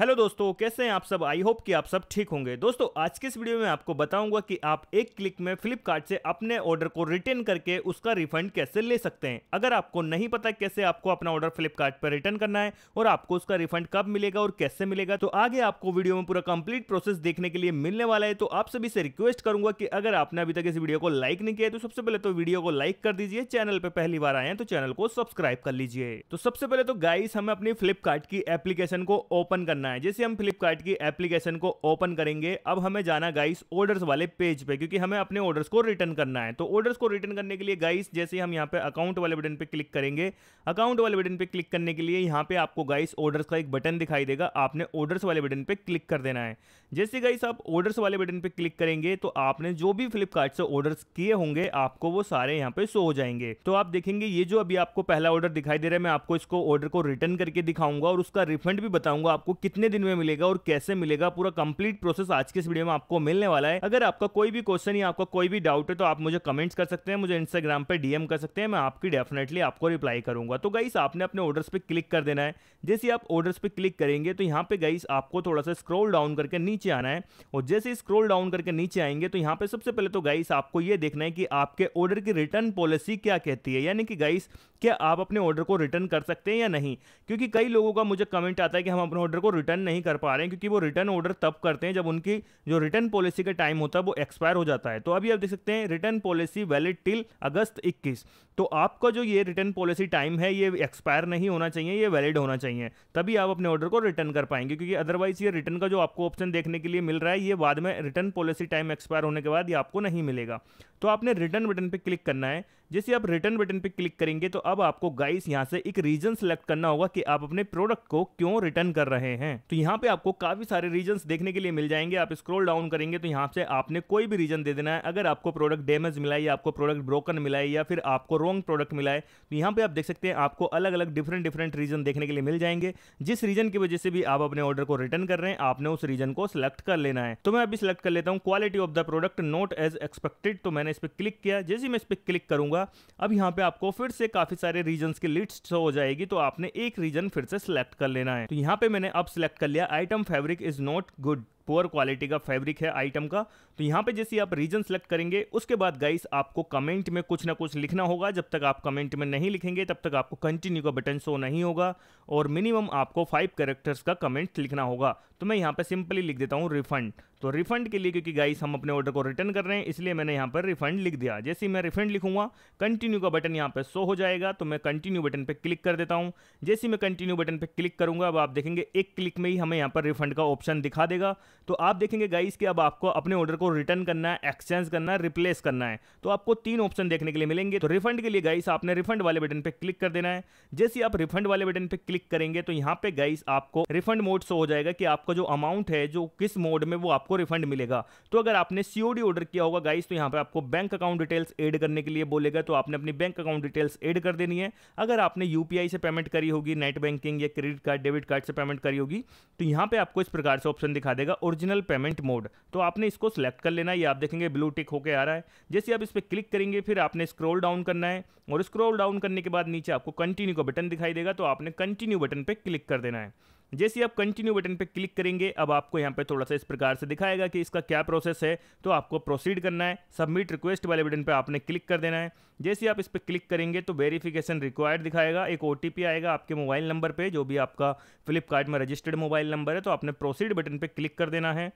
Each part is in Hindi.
हेलो दोस्तों कैसे हैं आप सब आई होप कि आप सब ठीक होंगे दोस्तों आज के इस वीडियो में आपको बताऊंगा कि आप एक क्लिक में फ्लिपकार्ट से अपने ऑर्डर को रिटर्न करके उसका रिफंड कैसे ले सकते हैं अगर आपको नहीं पता कैसे आपको अपना ऑर्डर फ्लिपकार्ट पर रिटर्न करना है और आपको उसका रिफंड कब मिलेगा और कैसे मिलेगा तो आगे आपको वीडियो में पूरा कंप्लीट प्रोसेस देखने के लिए मिलने वाला है तो आप सभी से रिक्वेस्ट करूंगा कि अगर आपने अभी तक इस वीडियो को लाइक नहीं किया तो सबसे पहले तो वीडियो को लाइक कर दीजिए चैनल पर पहली बार आए तो चैनल को सब्सक्राइब कर लीजिए तो सबसे पहले तो गाइस हमें अपनी फ्लिपकार्ट की एप्लीकेशन को ओपन करना करना है जैसे हम फ्लिपकार्ट की एप्लीकेशन को ओपन करेंगे अब हमें जाना गाइस ऑर्डर्स वाले पेज पे क्योंकि हमें अपने ऑर्डर्स को रिटर्न करना है तो ऑर्डर्स को रिटर्न करने के लिए गाइस जैसे हम यहाँ पे अकाउंट वाले बटन पे क्लिक करेंगे अकाउंट वाले बटन पे क्लिक करने के लिए यहाँ पे आपको गाइस ऑर्डर्स का एक बटन दिखाई देगा आपने ऑर्डर्स वाले बटन पे क्लिक कर देना है जैसे गाइस आप ऑर्डर्स वाले बटन पे क्लिक करेंगे तो आपने जो भी फ्लिपकार्ट से ऑर्डर्स किए होंगे आपको वो सारे यहाँ पे शो हो जाएंगे तो आप देखेंगे ये जो अभी आपको पहला ऑर्डर दिखाई दे रहा है मैं आपको इसको ऑर्डर को रिटर्न करके दिखाऊंगा और उसका रिफंड भी बताऊंगा आपको कितना कितने दिन में मिलेगा और कैसे मिलेगा पूरा कंप्लीट प्रोसेस आज के इस वीडियो में आपको मिलने वाला है अगर आपका कोई भी क्वेश्चन या आपका कोई भी डाउट है तो आप मुझे कमेंट्स कर सकते हैं मुझे इंस्टाग्राम पर डीएम कर सकते हैं मैं आपकी डेफिनेटली आपको रिप्लाई करूंगा तो गाइस आपने अपने ऑर्डर्स पर क्लिक कर देना है जैसे आप ऑर्डर्स पर क्लिक करेंगे तो यहाँ पे गाइस आपको थोड़ा सा स्क्रोल डाउन करके नीचे आना है और जैसे स्क्रोल डाउन करके नीचे आएंगे तो यहाँ पे सबसे पहले तो गाइस आपको ये देखना है कि आपके ऑर्डर की रिटर्न पॉलिसी क्या कहती है यानी कि गाइस कि आप अपने ऑर्डर को रिटर्न कर सकते हैं या नहीं क्योंकि कई लोगों का मुझे कमेंट आता है कि हम अपने ऑर्डर को रिटर्न नहीं कर पा रहे हैं क्योंकि वो रिटर्न ऑर्डर तब करते हैं जब उनकी जो रिटर्न पॉलिसी का टाइम होता है वो एक्सपायर हो जाता है तो अभी आप देख सकते हैं रिटर्न पॉलिसी वैलिड टिल अगस्त इक्कीस तो आपका जो ये रिटर्न पॉलिसी टाइम है ये एक्सपायर नहीं होना चाहिए ये वैलिड होना चाहिए तभी आप अपने ऑर्डर को रिटर्न कर पाएंगे क्योंकि अदरवाइज ये रिटर्न का जो आपको ऑप्शन देखने के लिए मिल रहा है ये बाद में रिटर्न पॉलिसी टाइम एक्सपायर होने के बाद ये आपको नहीं मिलेगा तो आपने रिटर्न बटन पर क्लिक करना है जैसे आप रिटर्न बटन पे क्लिक करेंगे तो अब आपको गाइस यहाँ से एक रीजन सिलेक्ट करना होगा कि आप अपने प्रोडक्ट को क्यों रिटर्न कर रहे हैं तो यहाँ पे आपको काफी सारे रीजन देखने के लिए मिल जाएंगे आप स्क्रोल डाउन करेंगे तो यहाँ से आपने कोई भी रीजन दे देना है अगर आपको प्रोडक्ट डैमेज मिला है या आपको प्रोडक्ट ब्रोकन मिला है या फिर आपको रॉन्ग प्रोडक्ट मिला है तो यहाँ पे आप देख सकते हैं आपको अलग अलग डिफरेंट डिफरेंट रीजन देखने के लिए मिल जाएंगे जिस रीजन की वजह से भी आप अपने ऑर्डर को रिटर्न कर रहे हैं आपने उस रीजन को सिलेक्ट कर लेना है तो मैं अभी सिलेक्ट कर लेता हूँ quality of the product not as expected तो मैंने इस पर क्लिक किया जैसे मैं इस पर क्लिक करूंगा होगा अब यहाँ पे आपको फिर से काफ़ी सारे रीजन की लिस्ट हो जाएगी तो आपने एक रीजन फिर से सिलेक्ट कर लेना है तो यहाँ पे मैंने अब सिलेक्ट कर लिया item fabric is not good poor quality का फैब्रिक है आइटम का तो यहाँ पे जैसे आप रीजन सेलेक्ट करेंगे उसके बाद गाइस आपको कमेंट में कुछ ना कुछ लिखना होगा जब तक आप कमेंट में नहीं लिखेंगे तब तक आपको कंटिन्यू का बटन शो नहीं होगा और मिनिमम आपको फाइव कैरेक्टर्स का कमेंट लिखना होगा तो मैं यहाँ पर सिंपली लिख देता हूँ रिफंड तो रिफंड के लिए क्योंकि गाइस हम अपने ऑर्डर को रिटर्न कर रहे हैं इसलिए मैंने यहाँ पर रिफंड लिख दिया जैसे मैं रिफंड लिखूंगा कंटिन्यू का बटन यहाँ पर शो हो जाएगा तो मैं कंटिन्यू बटन पर क्लिक कर देता हूँ जैसे मैं कंटिन्यू बटन पर क्लिक करूँगा अब आप देखेंगे एक क्लिक में ही हमें यहाँ पर रिफंड का ऑप्शन दिखा देगा तो आप देखेंगे गाइस कि अब आपको अपने ऑर्डर को रिटर्न करना है एक्सचेंज करना है रिप्लेस करना है तो आपको तीन ऑप्शन देखने के लिए मिलेंगे तो रिफंड के लिए गाइस आपने रिफंड वाले बटन पर क्लिक कर देना है जैसे आप रिफंड वाले बटन पर क्लिक करेंगे तो यहाँ पे गाइस आपको रिफंड मोड शो हो जाएगा कि आपका जो अमाउंट है जो किस मोड में वो आपको रिफंड मिलेगा तो अगर आपने सीओडी ऑर्डर किया होगा गाइस तो यहाँ पे आपको बैंक अकाउंट डिटेल्स एड करने के लिए बोलेगा तो आपने अपनी बैंक अकाउंट डिटेल्स एड कर देनी है अगर आपने यूपीआई से पेमेंट करी होगी नेट बैंकिंग या क्रेडिट कार्ड डेबिट कार्ड से पेमेंट करी होगी तो यहाँ पे आपको इस प्रकार से ऑप्शन दिखा देगा और ओरिजिनल पेमेंट मोड तो आपने इसको सेलेक्ट कर लेना ये आप देखेंगे ब्लू टिक होकर आ रहा है जैसे आप इस पर क्लिक करेंगे फिर आपने स्क्रॉल डाउन करना है और स्क्रॉल डाउन करने के बाद नीचे आपको कंटिन्यू का बटन दिखाई देगा तो आपने कंटिन्यू बटन पर क्लिक कर देना है जैसे आप कंटिन्यू बटन पे क्लिक करेंगे अब आपको यहाँ पे थोड़ा सा इस प्रकार से दिखाएगा कि इसका क्या प्रोसेस है तो आपको प्रोसीड करना है सबमिट रिक्वेस्ट वाले बटन पे आपने क्लिक कर देना है जैसे आप इस पर क्लिक करेंगे तो वेरिफिकेशन रिक्वायर्ड दिखाएगा एक ओ आएगा आपके मोबाइल नंबर पर जो भी आपका फ्लिपकार्ट में रजिस्टर्ड मोबाइल नंबर है तो आपने प्रोसीड बटन पर क्लिक कर देना है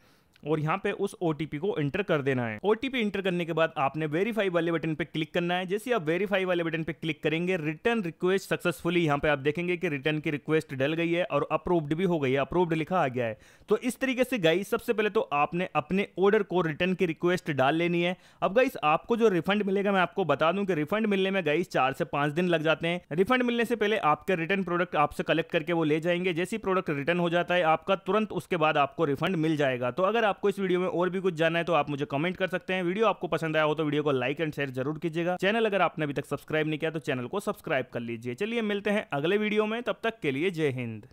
और यहाँ पे उस ओ को एंटर कर देना है ओ एंटर करने के बाद आपने वेरीफाई वाले बटन पे क्लिक करना है जैसे आप वेरीफाई वाले बटन पे क्लिक करेंगे रिटर्न रिक्वेस्ट सक्सेसफुली यहाँ पे आप देखेंगे कि रिटर्न की रिक्वेस्ट डल गई है और अप्रूव अप्रूव्ड भी हो गई है अप्रूव्ड लिखा आ गया है तो इस तरीके से गाइस सबसे पहले तो आपने अपने ऑर्डर को रिटर्न की रिक्वेस्ट डाल लेनी है अब गाइस आपको जो रिफंड मिलेगा मैं आपको बता दूं कि रिफंड मिलने में गाइस चार से पांच दिन लग जाते हैं रिफंड मिलने से पहले आपके रिटर्न प्रोडक्ट आपसे कलेक्ट करके वो ले जाएंगे जैसे ही प्रोडक्ट रिटर्न हो जाता है आपका तुरंत उसके बाद आपको रिफंड मिल जाएगा तो अगर आपको इस वीडियो में और भी कुछ जाना है तो आप मुझे कमेंट कर सकते हैं वीडियो आपको पसंद आया हो तो वीडियो को लाइक एंड शेयर जरूर कीजिएगा चैनल अगर आपने अभी तक सब्सक्राइब नहीं किया तो चैनल को सब्सक्राइब कर लीजिए चलिए मिलते हैं अगले वीडियो में तब तक के लिए जय हिंद